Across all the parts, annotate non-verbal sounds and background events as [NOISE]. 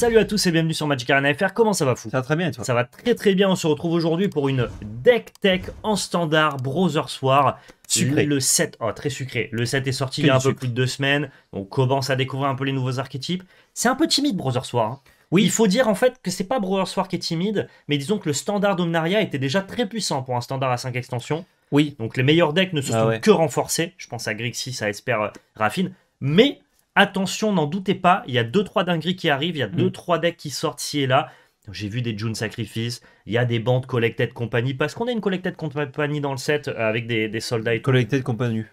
Salut à tous et bienvenue sur Magic Arena FR. Comment ça va fou Ça va très bien Ça va très très bien. On se retrouve aujourd'hui pour une deck tech en standard Brothers Soir. Sucré. Le set, oh, très sucré. Le set est sorti il y a un peu plus de deux semaines. On commence à découvrir un peu les nouveaux archétypes. C'est un peu timide Brother Soir. Hein. Oui, il faut dire en fait que c'est pas Brothers Soir qui est timide, mais disons que le standard Omnaria était déjà très puissant pour un standard à 5 extensions. Oui. Donc les meilleurs decks ne se ah sont que renforcés. Je pense à Grixis, à Esper, euh, Raffine. Mais Attention, n'en doutez pas, il y a 2-3 dingueries qui arrivent, il y a 2-3 mm. decks qui sortent ci et là. J'ai vu des June Sacrifice, il y a des bandes Collected Company, parce qu'on a une Collected Company dans le set euh, avec des, soldats et Collected Company.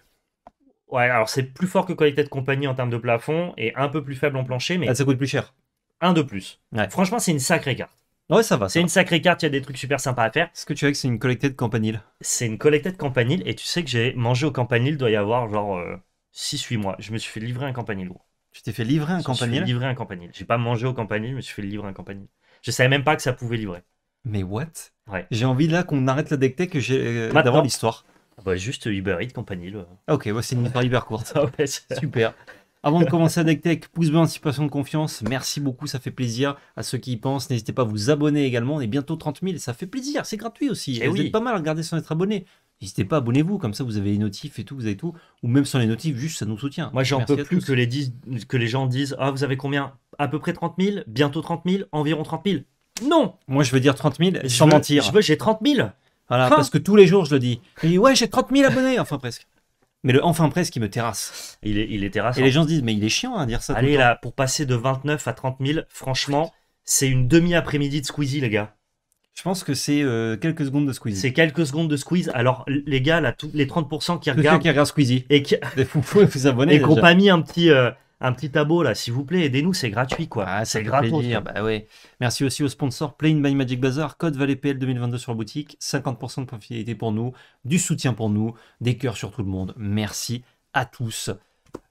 Ouais, alors c'est plus fort que Collected Company en termes de plafond et un peu plus faible en plancher, mais. Ah, ça coûte plus cher. Un de plus. Franchement, c'est une sacrée carte. Ouais, ça va. C'est une sacrée carte, il y a des trucs super sympas à faire. ce que tu veux que c'est une Collected Campanile C'est une Collected Campanile et tu sais que j'ai mangé au Campanile, doit y avoir genre. Euh, 6-8 mois, je me suis fait livrer un campanile. Gros. Tu t'es fait livrer un campanile Je me suis fait livrer un campanile. J'ai pas mangé au campanile, je me suis fait livrer un campanile. Je savais même pas que ça pouvait livrer. Mais what ouais. J'ai envie là qu'on arrête la dectée que j'ai euh, d'avoir l'histoire. Ah bah, juste Uber Eats campanile. Ok, c'est une histoire hyper courte. [LAUGHS] Ah Super. Avant de commencer à pousse pouce bleu, situation de confiance. Merci beaucoup, ça fait plaisir à ceux qui y pensent. N'hésitez pas à vous abonner également. On est bientôt 30 000, ça fait plaisir, c'est gratuit aussi. Et eh vous oui. êtes pas mal à regarder sans être abonné. N'hésitez pas, abonnez-vous, comme ça vous avez les notifs et tout, vous avez tout. Ou même sans les notifs, juste ça nous soutient. Moi j'en peux plus que les, que les gens disent Ah, vous avez combien À peu près 30 000, bientôt 30 000, environ 30 000. Non Moi je veux dire 30 000 sans mentir. Je veux, j'ai 30 000. Voilà, parce que tous les jours je le dis. Ouais, j'ai 30 000 abonnés, enfin presque. Mais le enfin presque, il me terrasse. Il est, il est Et les gens se disent Mais il est chiant à hein, dire ça. Allez là, pour passer de 29 à 30 000, franchement, c'est une demi-après-midi de squeezie, les gars. Je pense que c'est euh, quelques secondes de squeeze. C'est quelques secondes de squeeze. Alors, les gars, là, les 30% qui regardent. qui regardent Squeezie. Et qui vous Et qu'on pas mis un petit. Euh, un petit là, s'il vous plaît, aidez-nous, c'est gratuit quoi. Ah, c'est gratuit. Bah, ouais. Merci aussi aux sponsor, Playing by Magic Bazaar, code ValetPL 2022 sur la boutique, 50% de profitabilité pour nous, du soutien pour nous, des cœurs sur tout le monde. Merci à tous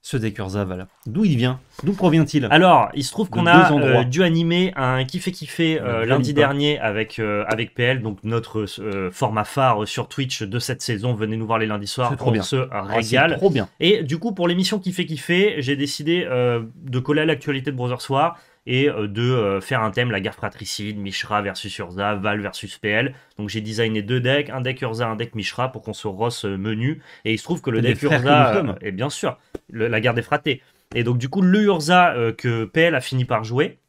ce voilà D'où il vient D'où provient-il Alors, il se trouve qu'on a euh, dû animer un kiffé kiffé euh, lundi dernier avec, euh, avec PL, donc notre format phare sur Twitch de cette saison. Venez nous voir les lundis soirs, on ah, régal. Et du coup, pour l'émission kiffé kiffé, j'ai décidé de coller à l'actualité de Brother Soir et euh, de euh, faire un thème, la guerre fratricide, Mishra versus Urza, Val versus PL. Donc j'ai designé deux decks, un deck Urza, un deck Mishra pour qu'on se rosse euh, menu. Et il se trouve que le deck Urza, et bien sûr, la guerre des fratés. Et donc du coup, le Urza que PL a fini par jouer,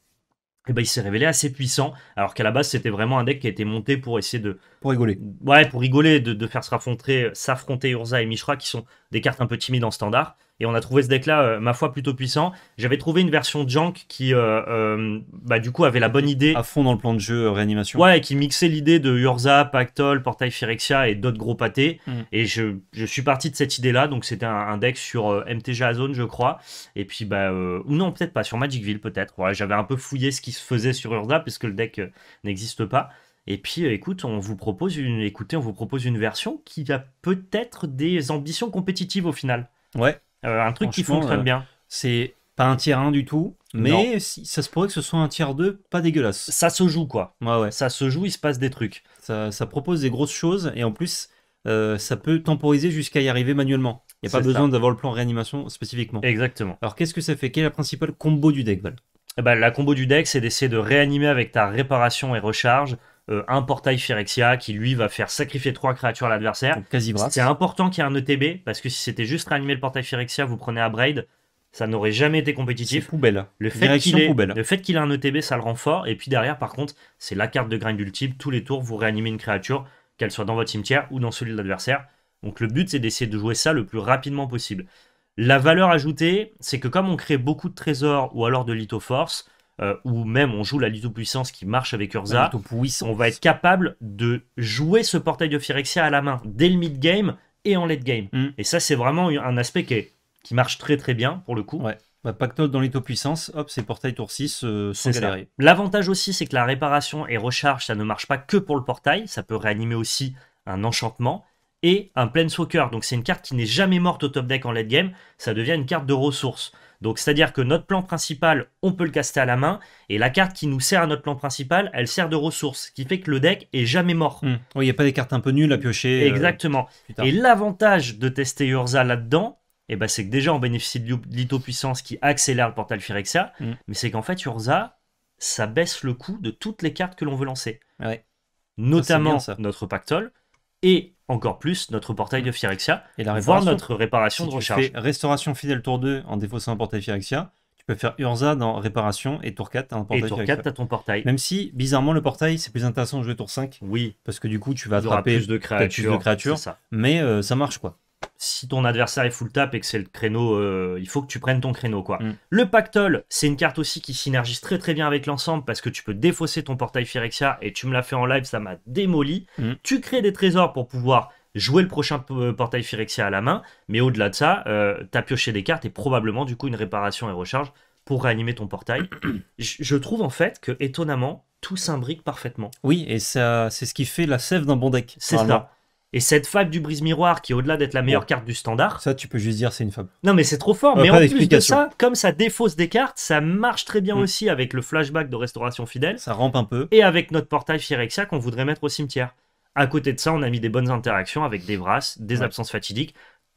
eh ben, il s'est révélé assez puissant, alors qu'à la base c'était vraiment un deck qui a été monté pour essayer de... Pour rigoler. Ouais, pour rigoler, de, de faire s'affronter Urza et Mishra, qui sont des cartes un peu timides en standard. Et on a trouvé ce deck-là, euh, ma foi, plutôt puissant. J'avais trouvé une version junk qui, euh, euh, bah, du coup, avait la bonne idée. À fond dans le plan de jeu, réanimation. Ouais, et qui mixait l'idée de Urza, Pactol, Portail Phyrexia et d'autres gros pâtés. Mm. Et je, je, suis parti de cette idée-là. Donc, c'était un, deck sur MTG Azone, je crois. Et puis, bah, ou non, peut-être pas, sur Magicville, peut-être. Ouais, J'avais un peu fouillé ce qui se faisait sur Urza, puisque le deck n'existe pas. Et puis, écoute, on vous propose une, écoutez, on vous propose une version qui a peut-être des ambitions compétitives au final. Ouais. Euh, un truc qui fonctionne euh, bien. C'est pas un tiers 1 du tout, mais ça se pourrait que ce soit un tiers 2 pas dégueulasse. Ça se joue quoi. Ouais, Ça se joue, il se passe des trucs. Ça, propose des grosses choses et en plus, euh, ça peut temporiser jusqu'à y arriver manuellement. Il n'y a pas besoin d'avoir le plan réanimation spécifiquement. Exactement. Alors qu'est-ce que ça fait Quelle est la principale combo du deck, Val eh ben, La combo du deck, c'est d'essayer de réanimer avec ta réparation et recharge euh, un portail Phyrexia qui lui va faire sacrifier trois créatures à l'adversaire. C'est important qu'il y ait un ETB parce que si c'était juste réanimer le portail Phyrexia, vous prenez à Braid, ça n'aurait jamais été compétitif. Poubelle. Le fait qu'il ait, le fait qu'il ait un ETB, ça le rend fort. Et puis derrière, par contre, c'est la carte de grind ultime. Tous les tours, vous réanimez une créature, qu'elle soit dans votre cimetière ou dans celui de l'adversaire. Donc le but, c'est d'essayer de jouer ça le plus rapidement possible. La valeur ajoutée, c'est que comme on crée beaucoup de trésors ou alors de lithoforce, euh, ou même on joue la Lito-Puissance qui marche avec Urza, on va être capable de jouer ce portail de Phyrexia à la main, dès le mid-game et en late-game. Mm. Et ça, c'est vraiment un aspect qui, marche très très bien, pour le coup. Ouais. Bah, Pactole dans puissance. hop, c'est portail tour 6 euh, sans L'avantage aussi, c'est que la réparation et recharge, ça ne marche pas que pour le portail, ça peut réanimer aussi un enchantement et un Planeswalker. Donc c'est une carte qui n'est jamais morte au top deck en late game, ça devient une carte de ressources. Donc c'est-à-dire que notre plan principal, on peut le caster à la main, et la carte qui nous sert à notre plan principal, elle sert de ressource, ce qui fait que le deck est jamais mort. Hmm. Oui, il n'y a pas des cartes un peu nulles à piocher. Euh, Exactement. et l'avantage de tester Urza là-dedans, eh ben, c'est que déjà on bénéficie de l'Ito-Puissance qui accélère le portal Phyrexia, hmm. mais c'est qu'en fait Urza, ça baisse le coût de toutes les cartes que l'on veut lancer. Notamment notre Pactole, et encore plus notre portail de mm. Phyrexia, et la voire notre réparation de recharge. Tu fais restauration fidèle tour 2 en défaussant un portail Phyrexia, tu peux faire Urza dans réparation et tour 4 un portail. Et tour 4 as ton portail. Même si bizarrement le portail c'est plus intéressant de jouer tour 5. Oui. Parce que du coup tu vas attraper plus de créatures, plus de créatures mais euh, ça marche quoi si ton adversaire est full tap et que c'est le créneau, euh, il faut que tu prennes ton créneau. quoi. Mm. Le Pactole, c'est une carte aussi qui synergise très très bien avec l'ensemble parce que tu peux défausser ton portail Phyrexia et tu me l'as fait en live, ça m'a démoli. Mm. Tu crées des trésors pour pouvoir jouer le prochain euh, portail Phyrexia à la main, mais au-delà de ça, euh, tu as pioché des cartes et probablement du coup une réparation et recharge pour réanimer ton portail. [CLEARS THROAT] je trouve en fait que étonnamment, tout s'imbrique parfaitement. Oui, et ça, c'est ce qui fait la sève d'un bon deck. C'est ça. Et cette fable du brise-miroir, qui au-delà d'être la meilleure carte du standard. Ça, tu peux juste dire c'est une fable. Non, mais c'est trop fort. mais en plus de ça, comme ça défausse des cartes, ça marche très bien mm. aussi avec le flashback de Restauration Fidèle. Ça rampe un peu. Et avec notre portail Phyrexia qu'on voudrait mettre au cimetière. À côté de ça, on a mis des bonnes interactions avec des brasses, des absences fatidiques.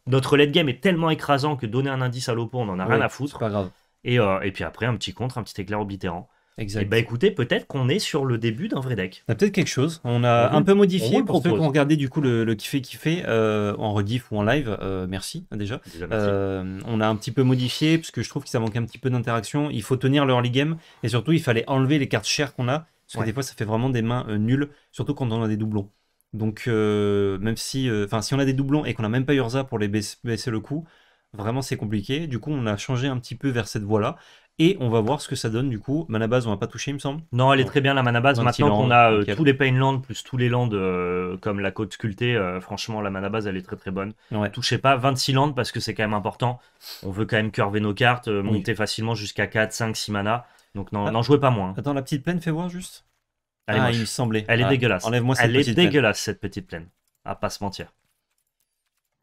Notre late game est tellement écrasant que donner un indice à l'opo, on en a rien à foutre. Pas grave. Et, euh, et puis après, un petit contre, un petit éclair oblitérant. Et bah eh ben, écoutez, peut-être qu'on est sur le début d'un vrai deck. On a peut-être quelque chose. On a un peu modifié pour ceux qui ont regardé du coup le, kiffé kiffé euh, en rediff ou en live. Euh, merci déjà. Euh, on a un petit peu modifié parce que je trouve que ça manque un petit peu d'interaction. Il faut tenir leur early game et surtout il fallait enlever les cartes chères qu'on a parce que des fois ça fait vraiment des mains nulles, surtout quand on a des doublons. Donc même si, enfin si on a des doublons et qu'on n'a même pas Urza pour les baisser le coup, vraiment c'est compliqué. Du coup, on a changé un petit peu vers cette voie-là. Et on va voir ce que ça donne du coup. Mana base, on va pas toucher, il me semble. Non, elle est très bien la mana base. Maintenant qu'on a euh, tous les Painlands plus tous les lands euh, comme la côte sculptée, euh, franchement, la mana base, elle est très très bonne. Ne Touchez pas 26 lands parce que c'est quand même important. On veut quand même curver nos cartes, monter facilement jusqu'à 4, 5, 6 mana. Donc ah. n'en jouez pas moins. Hein. Attends, la petite plaine, fais voir juste. Elle est ah, il Elle est ah, dégueulasse. Enlève-moi Elle est dégueulasse, cette petite plaine. À pas se mentir.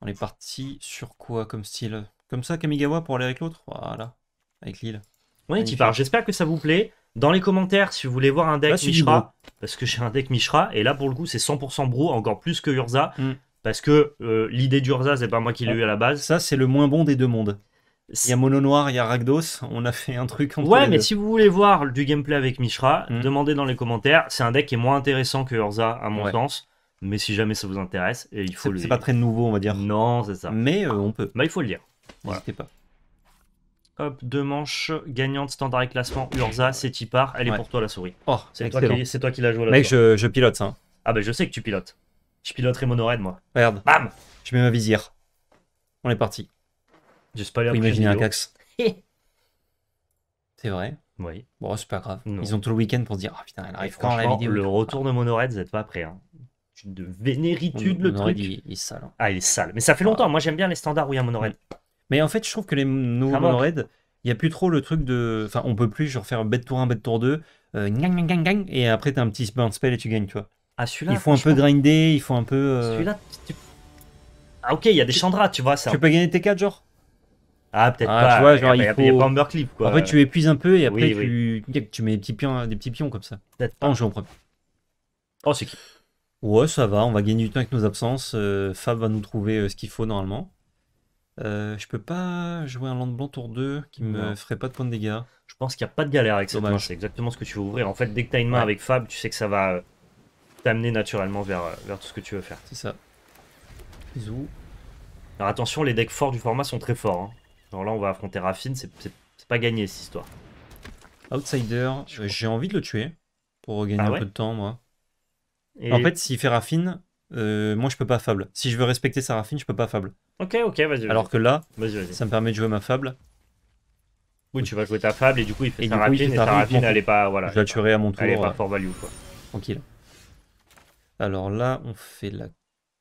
On est parti sur quoi comme style Comme ça, Kamigawa pour aller avec l'autre Voilà. Avec l'île. Oui, est J'espère que ça vous plaît. Dans les commentaires, si vous voulez voir un deck Mishra, parce que j'ai un deck Mishra, et là pour le coup c'est 100% Bro, encore plus que Urza, mm. parce que euh, l'idée d'Urza, c'est pas moi qui l'ai eu à la base. Ça, c'est le moins bon des deux mondes. Il y a Mono Noir, il y a Ragdos on a fait un truc Ouais, mais si vous voulez voir du gameplay avec Mishra, mm. demandez dans les commentaires. C'est un deck qui est moins intéressant que Urza, à mon sens. Mais si jamais ça vous intéresse, et il faut le. C'est pas très nouveau, on va dire. Non, c'est ça. Mais euh, on peut. Bah, il faut le lire. N'hésitez pas. Hop, deux manches gagnantes, standard et classement, Urza, c'est part, elle est pour toi la souris. Oh, c'est toi, qui la joue là. Mec, je, pilote ça. Hein. Ah bah je sais que tu pilotes. Je piloterai Monored moi. Merde. Bam Je mets ma visière. On est parti. J'ai spoiler. imaginer un cax. [LAUGHS] c'est vrai. Oui. Bon, c'est pas grave. Ils ont tout le week-end pour dire, ah putain, elle arrive quand la vidéo. Le ah. retour de Monored, vous êtes pas prêt. Hein de vénéritude le truc. Il, il, est sale. Hein. Ah, il est sale. Mais ça fait longtemps. Moi, j'aime bien les standards où il y a Monored. Mm. Mais en fait, je trouve que les nouveaux raids, il n'y a plus trop le truc de. Enfin, on peut plus genre faire bête tour 1, bête tour 2, euh, gang, gang, gang, et après t'as un petit burn spell et tu gagnes, tu vois. Ah, celui-là. Il faut un peu grinder, il faut un peu. Euh, celui-là, Ah, ok, il y a des Chandras, tu vois ça. Tu peux gagner tes 4 genre ah, peut-être ah, pas. Tu vois, il, faut... En fait, tu épuises un peu et après, tu... tu... mets des petits pions, des petits pions comme ça. Peut-être ah, pas. Oh, en Oh, c'est qui Ouais, ça va, on va gagner du temps avec nos absences. Euh, Fab va nous trouver euh, ce qu'il faut normalement. Euh, je peux pas jouer un land blanc tour 2 qui me ferait pas de points de dégâts. Je pense qu'il n'y a pas de galère avec cette c'est exactement ce que tu veux ouvrir. En fait, dès que tu une main avec Fab, tu sais que ça va euh, t'amener naturellement vers, euh, vers tout ce que tu veux faire. C'est ça. Bisous. Alors attention, les decks forts du format sont très forts. Alors hein. là, on va affronter Raffine, c'est pas gagné cette histoire. Outsider, j'ai envie de le tuer pour gagner ah un peu de temps, moi. Et... En fait, s'il fait Raffine, euh, moi je peux pas fable. Si je veux respecter Sarafine, je peux pas fable. Ok, ok, vas-y. Alors que là, vas -y, vas -y. ça me permet de jouer ma fable. Oui, tu vas jouer ta fable et du coup il fait sa Sarafine et sa fait et elle est pas. Voilà, je la tuerai à mon tour. Elle est pas fort value quoi. Tranquille. Alors là, on fait la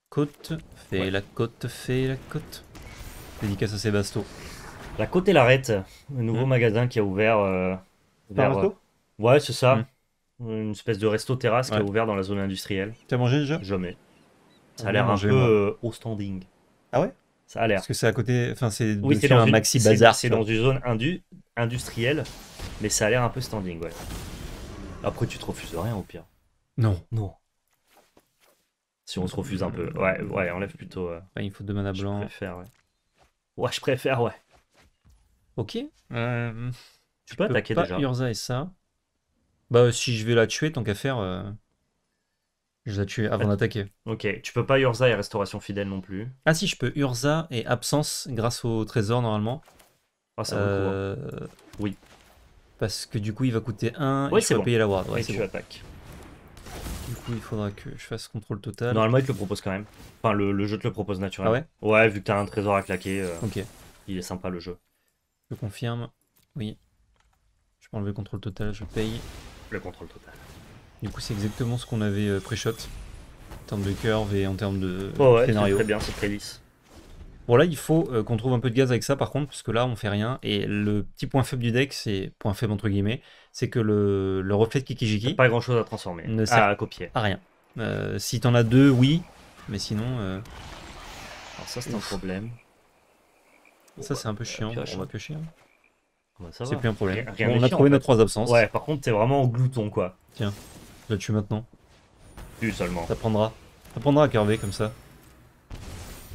côte, fait la côte, fait la côte. Dédicace à Sébasto. La côte et l'arête, un nouveau hmm. magasin qui a ouvert. Euh, vers, resto ouais, c'est ça. Hmm. Une espèce de resto terrasse qui a ouvert dans la zone industrielle. T'as mangé déjà Jamais. Ça a l'air un peu euh, au standing. Ah ouais Ça a l'air. Parce que c'est à côté. Enfin, c'est oui, un maxi bazar. C'est dans une zone indu, industrielle, mais ça a l'air un peu standing, ouais. Après, tu te refuses rien au pire. Non. Non. Si on se refuse un peu. Ouais, ouais, enlève plutôt. Euh, il faut deux mana blancs. Je préfère, ouais. je préfère, ouais. Ok. Euh, tu peux attaquer peux pas déjà. Urza et ça. Bah, si je vais la tuer, tant qu'à faire. Euh, je l'ai tué avant d'attaquer. Ok, tu peux pas Urza et Restauration Fidèle non plus. Ah si, je peux Urza et Absence grâce au trésor normalement. Ah, ça va hein. euh, Oui. Parce que du coup, il va coûter 1 et je peux payer la ward. Ouais, et tu attaques. Du coup, il faudra que je fasse contrôle total. Normalement, il te le propose quand même. Enfin, le, jeu te le propose naturellement. Ah ouais Ouais, vu que t'as un trésor à claquer. Euh, ok. Il est sympa le jeu. Je confirme. Oui. Je peux enlever le contrôle total, je paye. Le contrôle total. Du coup, c'est exactement ce qu'on avait euh, pré-shot en termes de curve et en termes de oh ouais, scénario. Très bien, c'est très lisse. Bon là, il faut euh, qu'on trouve un peu de gaz avec ça par contre, parce que là, on fait rien. Et le petit point faible du deck, c'est point faible entre guillemets, c'est que le, reflet de Kikijiki... Pas grand-chose à transformer, ne à, copier. À rien. Euh, si t'en as deux, oui, mais sinon... Alors ça, c'est un problème. Ça, c'est un peu chiant. on va piocher. Hein. c'est plus un problème. on a trouvé nos trois absences. Ouais, par contre, t'es vraiment en glouton, quoi. Tiens. Je la tue maintenant. Tu seulement. Ça prendra. Ça prendra à curver comme ça.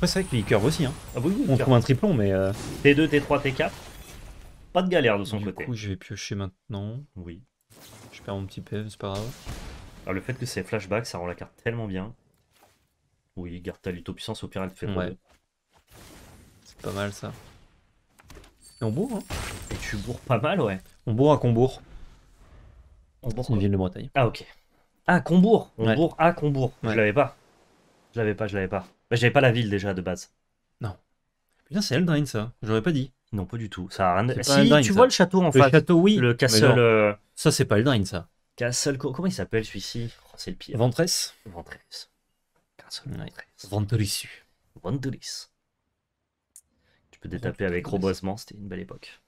Ouais c'est vrai qu'il curve aussi. Hein. Ah oui, On trouve un triplon, mais. T2, T3, T4. Pas de galère de son côté. Du coup, je vais piocher maintenant. Oui. Je perds mon petit mais e c'est pas grave. Alors, le fait que c'est flashback, ça rend la carte tellement bien. Oui, garde ta puissance au pire, elle te fait Ouais. C'est pas mal ça. Et on bourre, hein Et tu bourres pas mal, ouais. On bourre à Combourg. On bourre. C'est une ville de Bretagne. Ah, ok. Ah, Combourg Combourg, ah, Combourg. Je l'avais pas. Je l'avais pas, je l'avais pas. Je j'avais pas la ville déjà de base. Non. Putain, c'est Eldraine ça. J'aurais pas dit. Non, pas du tout. Ça Si, tu vois le château en fait. Le château, oui. Le castle. Euh, ça, c'est pas Eldraine ça. Castle. Comment il s'appelle celui-ci oh, C'est le pire. Ventress Ventress. Castle Ventress. Ventress. Tu peux détaper avec reboisement, c'était une belle époque.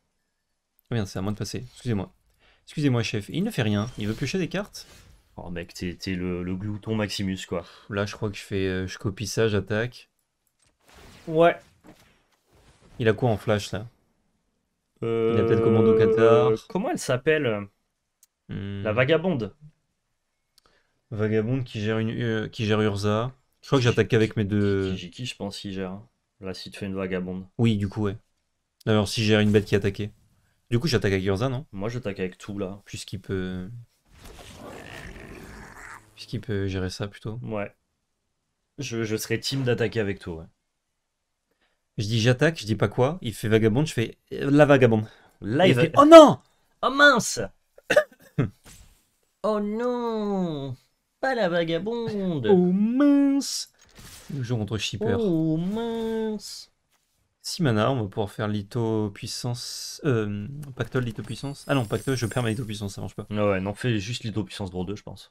bien, ah, c'est à moi de passer. Excusez-moi. Excusez-moi, chef. Il ne fait rien. Il veut piocher des cartes Oh mec, t'es le, glouton Maximus quoi. Là je crois que je fais euh, je copie ça, j'attaque. Ouais. Il a quoi en flash là euh, Il a peut-être commando Qatar. Euh, comment elle s'appelle La hmm. vagabonde. Vagabonde qui gère une qui gère Urza. Je crois que j'attaque avec mes deux. J'ai qui, je pense qu'il gère. Hein. Là si tu fais une vagabonde. Oui du coup ouais. Alors si j'ai une bête qui attaquait. Du coup j'attaque avec Urza non Moi j'attaque avec tout là. Puisqu'il peut qui, peut gérer ça plutôt Ouais. Je, je serais team d'attaquer avec toi. Ouais. Je dis j'attaque, je dis pas quoi. Il fait vagabonde, je fais euh, la vagabonde. Là, il, oh non Oh mince [COUGHS] Oh non Pas la vagabonde Oh mince Toujours contre Shipper. Oh mince Si mana, on va pouvoir faire Litho Puissance. Euh, Pactole Litho Puissance. Ah non, Pactole, je perds ma Litho Puissance, ça marche pas. Ouais, non, fait juste Litho Puissance pour 2, je pense.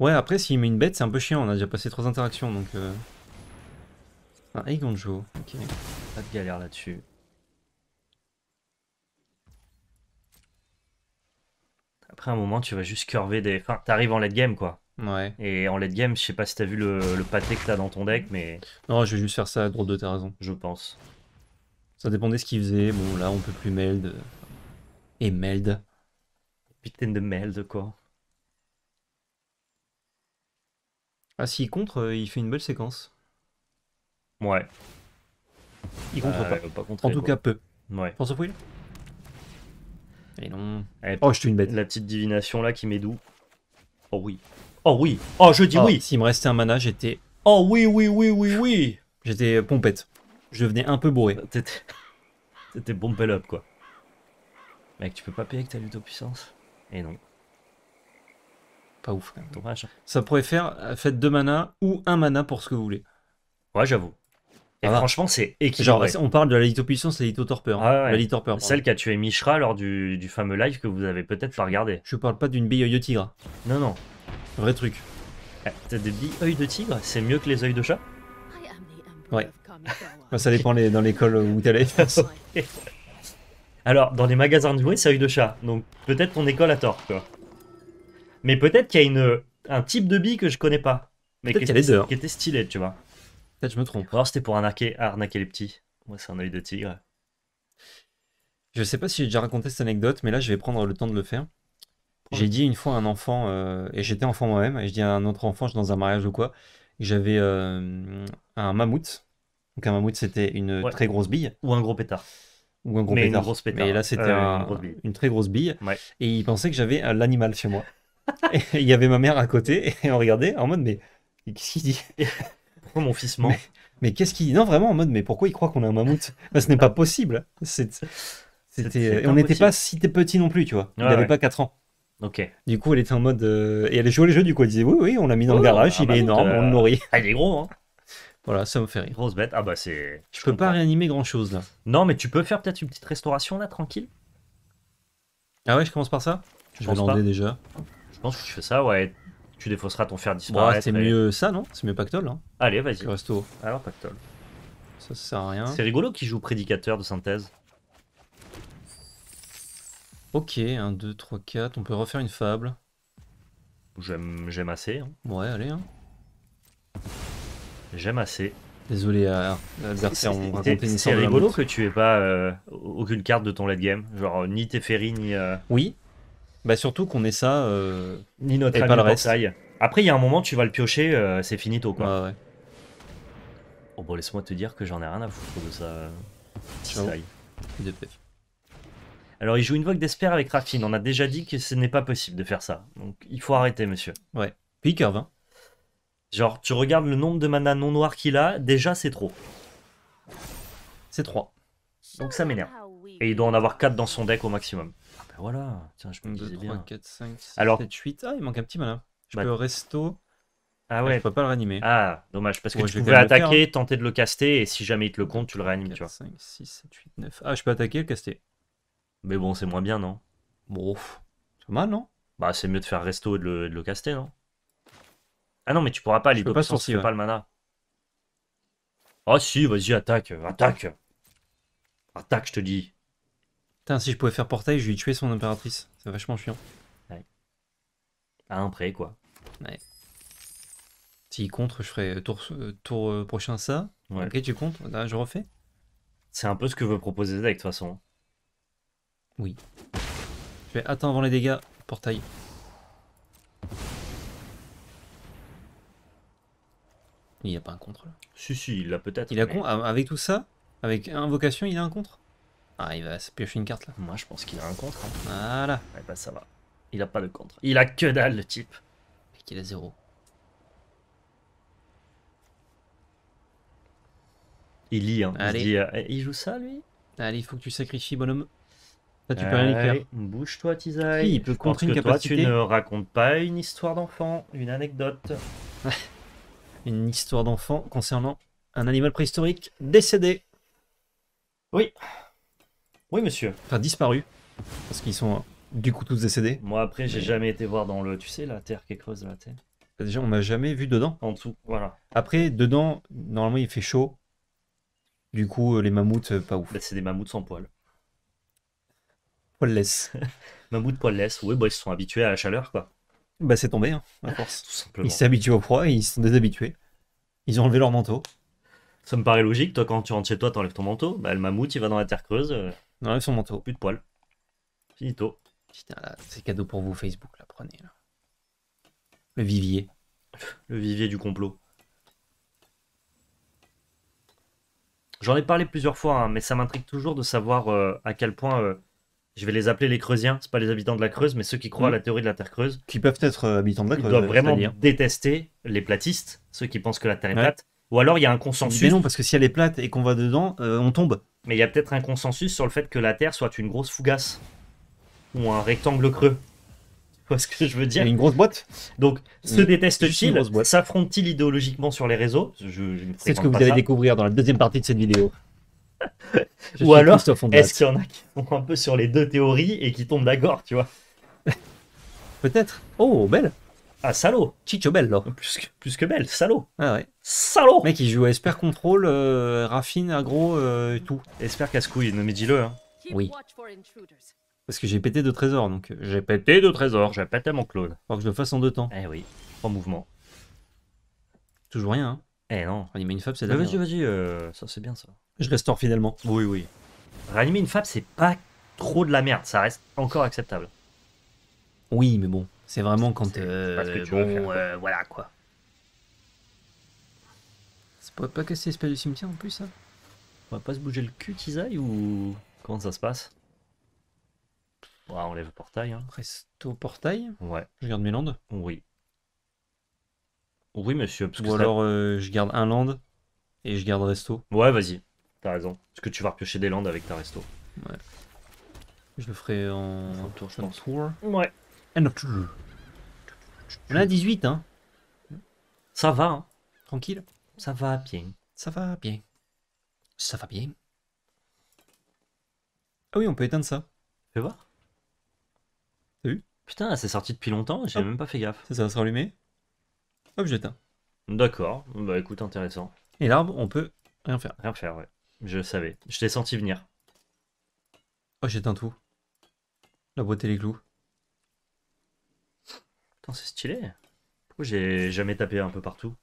Ouais, après, s'il met une bête, c'est un peu chiant. On a déjà passé trois interactions, donc... Euh... Ah, Egonjo, ok. Pas de galère là-dessus. Après, un moment, tu vas juste curver des... Enfin, t'arrives en late game, quoi. Ouais. Et en late game, je sais pas si t'as vu le, le pâté que t'as dans ton deck, mais... Non, je vais juste faire ça à droite de ta raison. Je pense. Ça dépendait ce qu'il faisait. Bon, là, on peut plus meld. Et meld. Putain de meld, quoi. Ah, s'il contre, euh, il fait une belle séquence. Ouais. Il contre euh, pas. en tout cas, peu. Ouais. au Pouille Et non. oh, je suis une bête. La petite divination là qui m'est doux. Oh oui. Oh oui. Oh, je dis ah, oui. S'il me restait un mana, j'étais. Oh oui, oui, oui, oui, oui. J'étais pompette. Je venais un peu bourré. T'étais [LAUGHS] pompé up, quoi. Mec, tu peux pas payer que t'as l'autopuissance Et eh non. Pas ouf Ça pourrait faire, euh, faites deux mana ou un mana pour ce que vous voulez. Ouais, j'avoue. Et franchement, c'est équilibré. Genre, on parle de la litopuissance et la litotorpeur. la litotorpeur Celle qui a tué Mishra lors du, fameux live que vous avez peut-être pas regardé. Je parle pas d'une bille de tigre. Non, non. Vrai truc. Eh, t'as des billes œil de tigre C'est mieux que les œils de chat Ouais. [LAUGHS] Bah, ça dépend les, dans l'école où t'allais. [LAUGHS] Alors, dans les magasins de jouets, c'est œil de chat. Donc peut-être ton école a tort, mais peut-être qu'il y a une, un type de bille que je connais pas. Mais qui, était, deux, qui était stylé, tu vois. Peut-être je me trompe. Alors c'était pour arnaquer, arnaquer les petits. Moi, c'est un œil de tigre. Je sais pas si j'ai déjà raconté cette anecdote, mais là, je vais prendre le temps de le faire. J'ai dit une fois à un enfant, euh, et j'étais enfant moi-même, et je dis à un autre enfant, je suis dans un mariage ou quoi, que j'avais euh, un mammouth. Donc un mammouth, c'était une très grosse bille. Ou un gros pétard. Ou un gros mais pétard. Euh, une grosse Mais là, c'était une, très grosse bille. Et il pensait que j'avais l'animal chez moi il y avait ma mère à côté et on regardait en mode mais qu'est-ce qu'il dit Pourquoi mon fils ment mais, qu'est-ce qu'il dit Non vraiment en mode mais pourquoi il croit qu'on a un mammouth Ce n'est pas possible. C'était, on n'était pas si petit non plus, tu vois. il n'avait pas 4 ans. Ok. Du coup, elle était en mode euh, et elle jouait les jeux. Du coup, elle disait oui, oui, on l'a mis dans le oh, garage, il ah bah est énorme, on le euh, nourrit. Ah, il est gros. Hein. Voilà, ça me fait rire. Grosse bête. Ah bah c'est. Je, peux pas réanimer grand chose là. Non, mais tu peux faire peut-être une petite restauration là, tranquille. Ah ouais, je commence par ça. Je, vais l'enlever déjà. Je pense que tu fais ça, ouais. Tu défausseras ton fer disparaître. Ouais c'est mieux ça, non C'est mieux Pactol. Hein Allez, vas-y. Resto. Alors, Pactol. Ça, ça sert à rien. C'est rigolo qu'il joue prédicateur de synthèse. Ok, 1, 2, 3, 4. On peut refaire une fable. J'aime assez. Hein. Ouais, allez. Hein. J'aime assez. Désolé, euh, l'adversaire on C'est rigolo que tu aies pas euh, aucune carte de ton late game. Genre, euh, ni Teferi, ni. Oui, bah surtout qu'on ait ça euh, Ni notre et pas le Après, il y a un moment, tu vas le piocher, euh, C'est fini tôt quoi. Oh, bon, laisse-moi te dire que j'en ai rien à foutre de ça. Alors, il joue une vogue d'espère avec Raffine. On a déjà dit que ce n'est pas possible de faire ça. Donc, il faut arrêter, monsieur. Puis curve, hein. Genre, tu regardes le nombre de mana non noir qu'il a, déjà c'est trop. C'est 3. Donc ça m'énerve. Et il doit en avoir 4 dans son deck au maximum. Ben voilà, tiens, je me 2, disais 3, bien. 4, 5, 6, Alors... 7, 8. Ah, il manque un petit malin. Je bah... peux resto. Ah, ah ouais. Je peux pas le réanimer. Ah, dommage, parce que ouais, tu pouvais attaquer, faire, hein. tenter de le caster, et si jamais il te le compte, tu le réanimes, 4, tu vois. 5, 6, 7, 8, 9. Ah, je peux attaquer et le caster. Mais bon, c'est moins bien, non Bon. C'est mal, non Bah, c'est mieux de faire resto et de le, de le caster, non Ah non, mais tu pourras pas, les deux si tu ouais. pas le mana. Ah oh, si, vas-y, attaque, attaque. Attaque, je te dis. Putain, si je pouvais faire portail, je lui tuer son impératrice. C'est vachement chiant. Ouais. À un prêt, quoi. Ouais. il contre, je ferai euh, tour, euh, tour euh, prochain ça. Ok, tu comptes Là, je refais C'est un peu ce que veut proposer avec, de toute façon. Oui. Je vais attendre avant les dégâts. Portail. Il n'y a pas un contre là. Si, si, il l'a peut-être. Il a ah, Avec tout ça, avec invocation, il a un contre ah, il va se piocher une carte là. Moi, je pense qu'il a un contre. Hein. Voilà. Ouais, bah ça va. Il a pas de contre. Il a que dalle, le type. Et qu'il a zéro. Il lit, hein. Il, euh, eh, il joue ça, lui Allez, il faut que tu sacrifies, bonhomme. Ça, tu peux rien y faire. Bouge-toi, Tizaï. il peut contrer une Toi, tu ne racontes pas une histoire d'enfant, une anecdote. [LAUGHS] une histoire d'enfant concernant un animal préhistorique décédé. Oui. Oui, monsieur. Enfin, disparu Parce qu'ils sont du coup tous décédés. Moi, après, j'ai jamais été voir dans le, tu sais, la terre qui est creuse, la terre. Bah, déjà, on m'a jamais vu dedans. En dessous, voilà. Après, dedans, normalement, il fait chaud. Du coup, euh, les mammouths, euh, pas ouf. Bah, c'est des mammouths sans poils. Poil laisse. [LAUGHS] Mammouths poilless, oui, bah, ils se sont habitués à la chaleur, quoi. Bah, c'est tombé, hein, à ah, force. Ils s'habituent au froid ils sont déshabitués. Ils ont enlevé leur manteau. Ça me paraît logique, toi, quand tu rentres chez toi, enlèves ton manteau. Bah, le mammouth, il va dans la terre creuse, euh. Non, ils sont manteau, plus de poils. Finito. Putain, là, c'est cadeau pour vous, Facebook, là, prenez. Là. Le vivier. Le vivier du complot. J'en ai parlé plusieurs fois, hein, mais ça m'intrigue toujours de savoir euh, à quel point. Euh, je vais les appeler les Creusiens, c'est pas les habitants de la Creuse, mais ceux qui croient à mmh. la théorie de la Terre creuse. Qui peuvent être euh, habitants de la Creuse. Ils doivent vraiment détester les platistes, ceux qui pensent que la Terre est plate. Ou alors il y a un consensus. Mais non, parce que si elle est plate et qu'on va dedans, on tombe. Mais il y a peut-être un consensus sur le fait que la Terre soit une grosse fougasse. Ou un rectangle creux. quest [LAUGHS] ce que je veux dire Une grosse boîte. Donc, se détestent-ils S'affrontent-ils idéologiquement sur les réseaux je, C'est ce que vous allez découvrir dans la deuxième partie de cette vidéo. [LAUGHS] Ou alors, est-ce qu'il y en a qui sont un peu sur les deux théories et qui tombent d'accord, tu vois Peut-être. Oh, belle ah, salaud chicho Plus que, plus que belle, salaud Ah ouais. Salaud Mec, il joue à Esper Control, euh, Raffine, Agro euh, et tout. Esper casse mais dis-le. Hein. Oui. Parce que j'ai pété deux trésors, donc. Euh, j'ai pété deux trésors, j'ai pété mon clone. Faut que je le fasse en deux temps. Eh oui, trois mouvement. Toujours rien, hein Eh non. Réanimer une fable, c'est ah, Vas-y, vas-y, ça c'est bien ça. Je restaure finalement. Oui, oui. Réanimer une fable, c'est pas trop de la merde, ça reste encore acceptable. Oui, mais bon. C'est vraiment quand. Euh, tu bon, euh, voilà quoi. C'est pourrait pas casser l'espèce du cimetière en plus, hein. On va pas se bouger le cul qu'ils ou. Comment ça se passe Bon, bah, on lève le portail. Hein. Reste portail Ouais. Je garde mes landes Oui. Oui, monsieur. Parce que Ou alors euh, je garde un land et je garde resto. Ouais, vas-y. T'as raison. Parce que tu vas repiocher des landes avec ta resto. Ouais. Je le ferai en tour, je pense. Ouais. On a 18, hein. Ça va, hein. Tranquille. Ça va bien. Ça va bien. Ça va bien. Ah oui, on peut éteindre ça. Fais voir. T'as vu Putain, c'est sorti depuis longtemps, j'ai ah. même pas fait gaffe. Ça, ça va se rallumer. Hop, j'éteins. D'accord. Bah écoute, intéressant. Et l'arbre, on peut rien faire. Rien faire, ouais. Je savais. Je t'ai senti venir. Oh, j'éteins tout. La boîte et les clous c'est stylé. Pourquoi j'ai jamais tapé un peu partout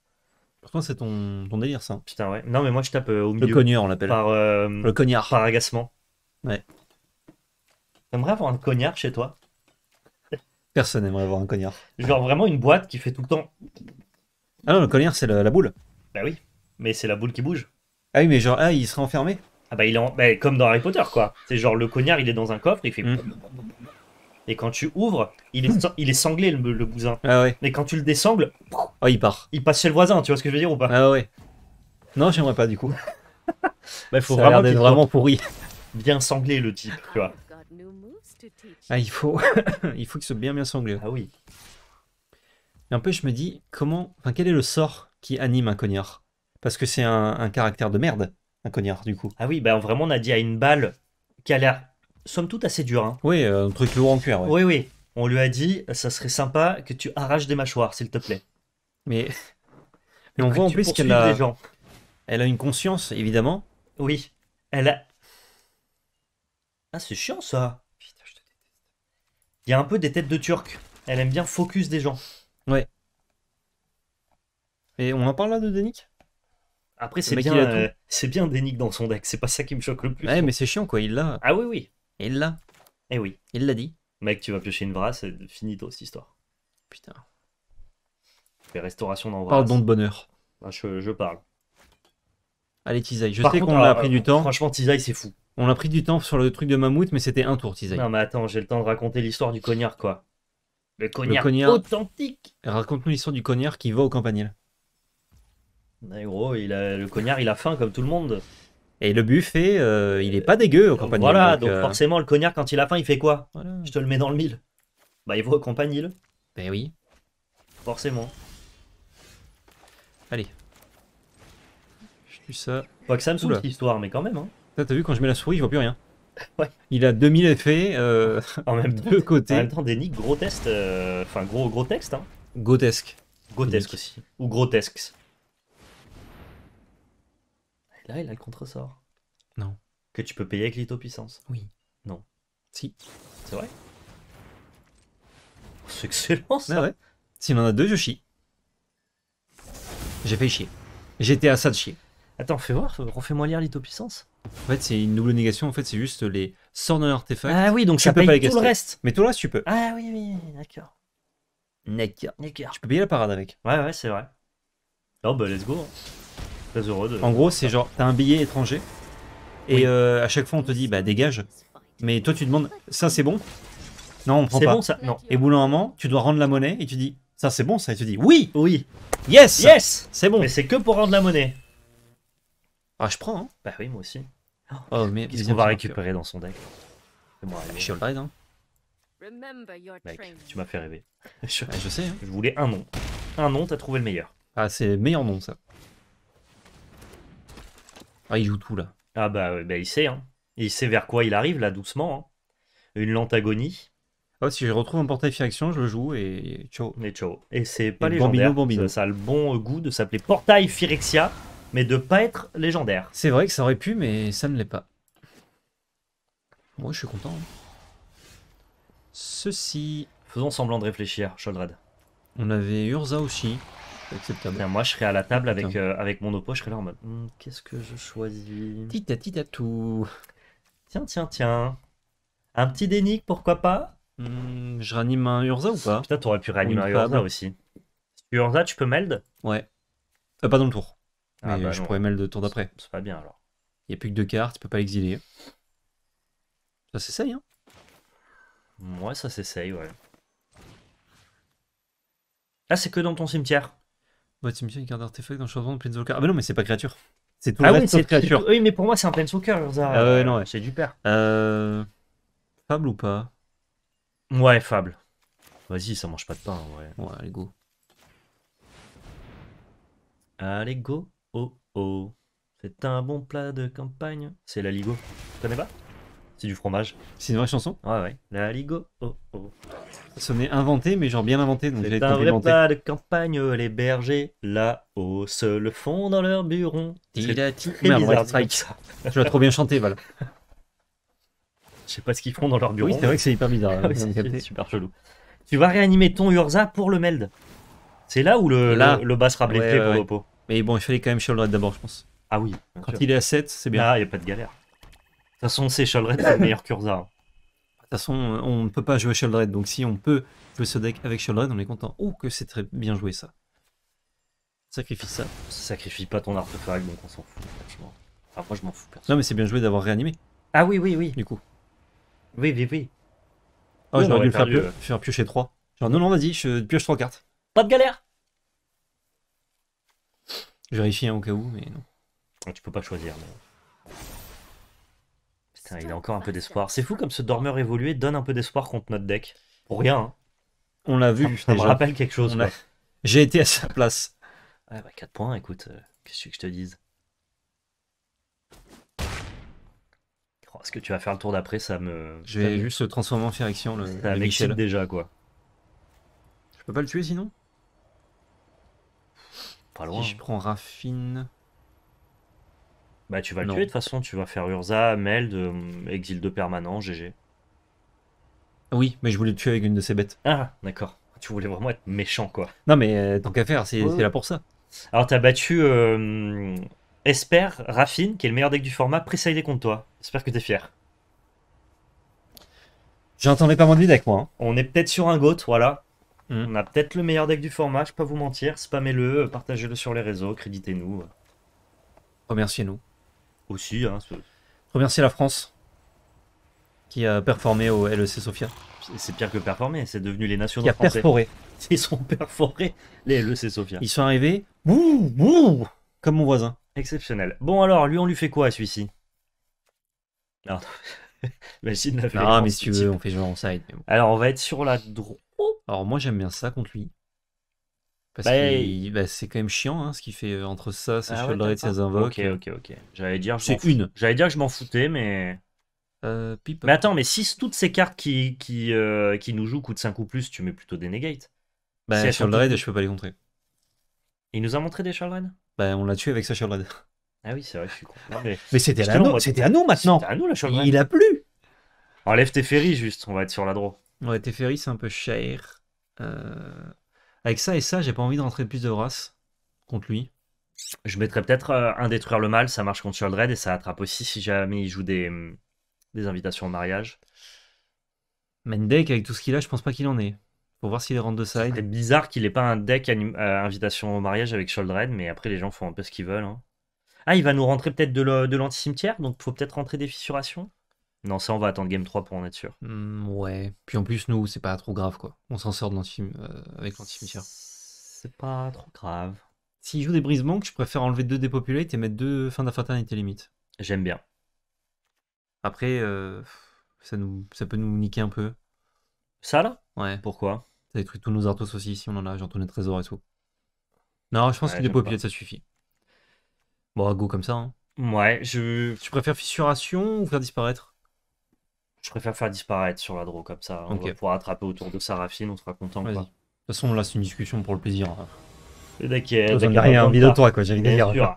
Pourtant, c'est ton, délire, ça. Putain, ouais. Non, mais moi, je tape euh, au milieu. Le cognard, on l'appelle. Par, euh, Le cognard. Par agacement. Ouais. T'aimerais avoir un cognard chez toi Personne n'aimerait avoir un cognard. Genre vraiment une boîte qui fait tout le temps. Ah non, le cognard, c'est la, boule. Bah oui, mais c'est la boule qui bouge. Ah oui, mais genre, ah, il serait enfermé Ah bah, il est en- bah, comme dans Harry Potter, quoi. C'est genre le cognard, il est dans un coffre, il fait. Hmm. Et quand tu ouvres, il est, hmm. il est sanglé le, le bousin. Ah Mais quand tu le désangles, oh, il part. Il passe chez le voisin, tu vois ce que je veux dire ou pas Ah ouais. Non, j'aimerais pas du coup. Il bah, faut vraiment, vraiment pourri. Bien sanglé le type, tu vois. Ah, il faut, [LAUGHS] il faut qu'il soit bien bien sanglé. Ah oui. Et un peu, je me dis, comment, enfin, quel est le sort qui anime un cognard Parce que c'est un, caractère de merde, un cognard, du coup. Ah oui, bah vraiment, on a dit à une balle qu'elle a somme toute assez dur. Hein. Oui, euh, un truc lourd en cuir. Oui, oui. On lui a dit, ça serait sympa que tu arraches des mâchoires, s'il te plaît. Mais, [LAUGHS] mais on voit en plus qu'elle a... Gens. Elle a une conscience, évidemment. Oui. Elle a... Ah, c'est chiant, ça. Il y a un peu des têtes de turc. Elle aime bien focus des gens. Ouais. Et on en parle là de Denik Après, euh, c'est bien, c'est bien Denik dans son deck. C'est pas ça qui me choque le plus. Ouais, mais c'est chiant, quoi. Il l'a. Ah oui, oui il l'a. Eh oui. Il l'a dit. Mec, tu vas piocher une brasse, c'est fini toi, cette histoire. Putain. Les restauration dans Parle donc de bonheur. Ah, je, je, parle. Allez, Tizai, je sais qu'on a pris du temps. Franchement, Tizai, c'est fou. On a pris du temps sur le truc de mammouth, mais c'était un tour, Tizai. Non, mais attends, j'ai le temps de raconter l'histoire du cognard, quoi. Le cognard, authentique Raconte-nous l'histoire du cognard qui va au campanile. Mais gros, il a... le cognard, il a faim comme tout le monde. Et le buffet, euh, il est pas dégueu au compagnie. Voilà, donc, euh, forcément, le cognard, quand il a faim, il fait quoi Je te le mets dans le mille. Bah, il vaut au le. Ben oui. Forcément. Allez. Je tue ça. Pas que ça me saoule cette histoire, mais quand même. Hein. T'as vu, quand je mets la souris, je vois plus rien. [LAUGHS] ouais. Il a 2000 effets euh, en même [LAUGHS] deux côtés. En même temps, des nicks grotesques. Enfin, gros, gros texte. Hein. Grotesque. Grotesque aussi. Ou grotesques là, il a le contresort. Non. Que tu peux payer avec puissance Oui. Non. Si. C'est vrai oh, C'est excellent ça. si ah ouais. en a deux, je chie. J'ai fait chier. J'étais à ça de chier. Attends, fais voir, refais-moi lire puissance En fait, c'est une double négation. En fait, c'est juste les sorts d'un artefact. Ah oui, donc tu peux pas les tout le reste. Mais tout le reste, tu peux. Ah oui, oui, d'accord. D'accord. Tu peux payer la parade avec. Ouais, ouais, c'est vrai. Oh bah, let's go. Hein. En gros, c'est genre, t'as un billet étranger, et euh, à chaque fois on te dit, bah dégage. Mais toi tu demandes, ça c'est bon Non, on prend pas. ça Non. Et au bout d'un moment, tu dois rendre la monnaie, et tu dis, ça c'est bon ça Et tu dis, oui Oui Yes Yes C'est bon Mais c'est que pour rendre la monnaie. Ah, je prends, hein. Bah oui, moi aussi. Oh, mais quest va récupérer dans son deck C'est hein. tu m'as fait rêver. Ah, je, sais. Hein. Je voulais un nom. Un nom, t'as trouvé le meilleur. Ah, c'est le meilleur nom, ça. Ah, il joue tout là. Ah bah, bah, il sait, hein. il sait vers quoi il arrive là doucement. Hein. Une lente agonie. Ah, si je retrouve un portail Phyrexia je le joue et ciao. Et ciao. Et c'est pas les légendaire. Ça, a le bon euh, goût de s'appeler portail Phyrexia, mais de pas être légendaire. C'est vrai que ça aurait pu, mais ça ne l'est pas. Moi, je suis content. Hein. Ceci. Faisons semblant de réfléchir, Sholdred. On avait Urza aussi moi, je serais à la table avec, euh, avec mon opo, je serais là en mode hmm, qu'est-ce que je choisis ti tita tout. Tiens, tiens, tiens. Un petit dénique, pourquoi pas hmm, Je ranime un Urza ou pas Putain, t'aurais pu réanimer un Urza aussi. Urza, tu peux meld Ouais. Euh, pas dans le tour. Ah, bah je pourrais meld le tour d'après. C'est pas bien alors. Il n'y a plus que deux cartes, tu peux pas exiler. Ça s'essaye, hein Moi, ouais, ça s'essaye, ouais. Là, c'est que dans ton cimetière. Bah, dis une carte d'artefact dans le choix de Planeswalker. Ah, bah non, mais c'est pas créature. C'est tout ah oui, c'est créature. Oui, mais pour moi, c'est un Planeswalker. Ah ouais, non, ouais. c'est du père. Euh... Fable ou pas Ouais, Fable. Vas-y, ça mange pas de pain, ouais. Ouais, allez, go. Allez, go. Oh, oh. C'est un bon plat de campagne. C'est la Ligo. Tu connais pas du fromage. C'est une vraie chanson Ouais, ouais. La Ligo, oh, oh. n'est inventé, mais genre bien inventé. Donc c'est un vrai pas de campagne, euh, les bergers, là-haut, se le font dans leur bureau. Merde, Tu trop bien chanté, voilà [LAUGHS] Je sais pas ce qu'ils font dans leur bureau. Oui, c'est vrai que c'est hyper bizarre. [LAUGHS] Hein. c'est [LAUGHS] super chelou. Tu vas réanimer ton Urza pour le meld. C'est là où le, le, bas sera blessé pour Mais bon, il fallait quand même Shield d'abord, je pense. Ah oui. Quand il est à 7, c'est bien. Ah, il n'y a pas de galère. [LAUGHS] De toute façon, c'est Sheldred c'est le meilleur Kurza. De toute façon, on ne peut pas jouer Sheldred donc si on peut jouer ce deck avec Sheldred on est content. Oh, que c'est très bien joué ça. Sacrifie ça. Sacrifie pas ton artefact, donc on s'en fout, franchement. moi, je m'en fous. Non, mais c'est bien joué d'avoir réanimé. Ah oui, oui, oui. Du coup. Oui, oui, oui. Oh, j'aurais dû le faire, euh. piocher 3. Genre, non, non, vas-y, je pioche 3 cartes. Pas de galère Je vérifie hein, au cas où, mais non. Ah, tu peux pas choisir, mais... Hein, il a encore un peu d'espoir. C'est fou comme ce dormeur évolué donne un peu d'espoir contre notre deck. Pour rien. Hein. On l'a vu. Ça me rappelle quelque chose. J'ai été à sa place. Ouais, 4 bah, points, écoute, euh, qu'est-ce que je te dise Est-ce oh, que tu vas faire le tour d'après Ça me. Je vais juste se transformer en Firexion. ça m'excite déjà, quoi. Je peux pas le tuer sinon Pas loin. Si je hein. prends Raffine. Bah, tu vas le tuer de toute façon, tu vas faire Urza, Meld, euh, exil de permanent, GG. Oui, mais je voulais le tuer avec une de ces bêtes. Ah, d'accord. Tu voulais vraiment être méchant, quoi. Non, mais euh, tant qu'à faire, c'est là pour ça. Alors, t'as battu euh, Esper Raffine, qui est le meilleur deck du format, est contre toi. J'espère que t'es fier. J'entendais pas moins de deck, moi. Hein. On est peut-être sur un GOAT, voilà. Hmm. On a peut-être le meilleur deck du format, je peux pas vous mentir. Spammez-le, partagez-le sur les réseaux, créditez-nous. Remerciez-nous aussi. Hein, Remercier la France qui a performé au LEC Sofia. C'est pire que performer, c'est devenu les nations qui a français. Perforé. [LAUGHS] Ils sont perforés, les LEC Sofia. Ils sont arrivés, bouh, bouh, comme mon voisin. Exceptionnel. Bon alors, lui, on lui fait quoi à celui-ci ah, [LAUGHS] Non, ah, mais si, tu veux, on fait jouer en Alors, on va être sur la droite. Alors, moi, j'aime bien ça contre lui. Bah, bah, c'est quand même chiant hein, ce qu'il fait euh, entre ça, ses ah et ses invoques. Ok, ok, ok. J'allais dire, c'est une. J'allais dire que je m'en foutais, mais. Euh, Mais attends, mais si toutes ces cartes qui, qui, euh, qui nous jouent coûtent 5 ou plus, tu mets plutôt des negates. Bah, si je peux pas les contrer. Il nous a montré des Shield Red bah, on l'a tué avec sa Shield Ah oui, c'est vrai, je suis con. mais, c'était à, nous, c'était à nous maintenant. C'était à nous la Il a plu. Enlève tes ferries juste, on va être sur la draw. Ouais, tes ferries, c'est un peu cher. Euh. Avec ça et ça, j'ai pas envie de rentrer plus de race contre lui. Je mettrais peut-être euh, un détruire le mal, ça marche contre Sholdred et ça attrape aussi si jamais il joue des, mm, invitations au mariage. Mendek avec tout ce qu'il a, je pense pas qu'il en ait. Faut voir s'il est rentre de side. C'est bizarre qu'il ait pas un deck euh, invitation au mariage avec Sholdred, mais après les gens font un peu ce qu'ils veulent. Hein. Ah, il va nous rentrer peut-être de l'anti-cimetière, donc faut peut-être rentrer des fissurations non, ça, on va attendre Game 3 pour en être sûr. Mm, ouais. Puis en plus, nous, c'est pas trop grave, quoi. On s'en sort de euh, avec lanti C'est pas trop grave. S'il joue des brisements que je préfère enlever deux dépopulate et mettre deux fins d'infraternité limite. J'aime bien. Après, euh, ça, nous, ça peut nous niquer un peu. Ça, là Ouais. Pourquoi Ça détruit tous nos artos aussi, si on en a, genre tourner trésor et tout. Non, je pense que dépopulate ça suffit. Bon, à go comme ça. Hein. Ouais, je. Tu préfères fissuration ou faire disparaître je préfère faire disparaître sur la draw comme ça. On hein, okay. va pouvoir attraper autour de Sarafine, on sera content. De toute façon, là, c'est une discussion pour le plaisir. Hein. rien envie de toi, quoi. J'ai rien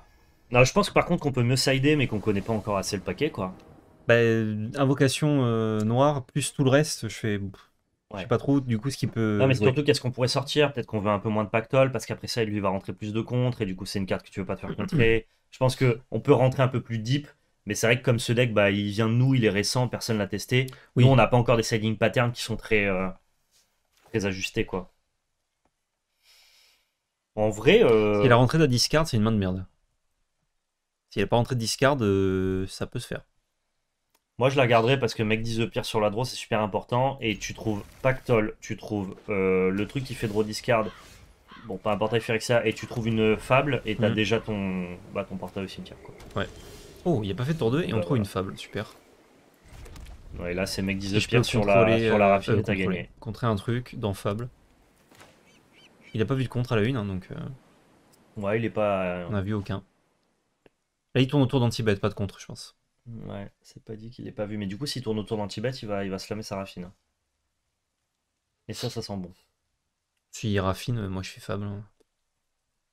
Non, je pense que par contre qu'on peut mieux sider, mais qu'on connaît pas encore assez le paquet, quoi. Bah, invocation euh, noire plus tout le reste, je fais. Je sais pas trop du coup ce qui peut. Non, mais surtout qu'est-ce qu'on pourrait sortir Peut-être qu'on veut un peu moins de pactole parce qu'après ça, il lui va rentrer plus de contre et du coup, c'est une carte que tu veux pas te faire [CLEARS THROAT] contrer. je pense qu'on peut rentrer un peu plus deep mais c'est vrai que comme ce deck, bah, il vient de nous, il est récent, personne l'a testé. Nous, on n'a pas encore des siding patterns qui sont très, euh, très ajustés, quoi. En vrai. Euh... Si la rentrée de discard, c'est une main de merde. Si elle n'est pas rentrée de discard, euh, ça peut se faire. Moi, je la garderai parce que mec 10 the pire sur la draw, c'est super important. Et tu trouves Pactol, tu trouves euh, le truc qui fait draw discard. Bon, pas un portail ça et tu trouves une fable, et t'as as mhm. déjà ton, bah, ton portail au cimetière. Quoi. Ouais. Oh, il n'y a pas fait de tour 2 et on bah, trouve une fable, super. Ouais, là, ces mecs je pierres sur la, sur la euh, euh, gagné. Contrer un truc dans fable. Il a pas vu de contre à la une, hein, donc. Euh, ouais, il est pas. On a vu aucun. Là, il tourne autour d'Antibet, pas de contre, je pense. Ouais, c'est pas dit qu'il est pas vu. Mais du coup, s'il tourne autour d'Antibet, il va, il va slammer sa raffine. Et ça, ça sent bon. S'il raffine, moi je fais fable. Hein.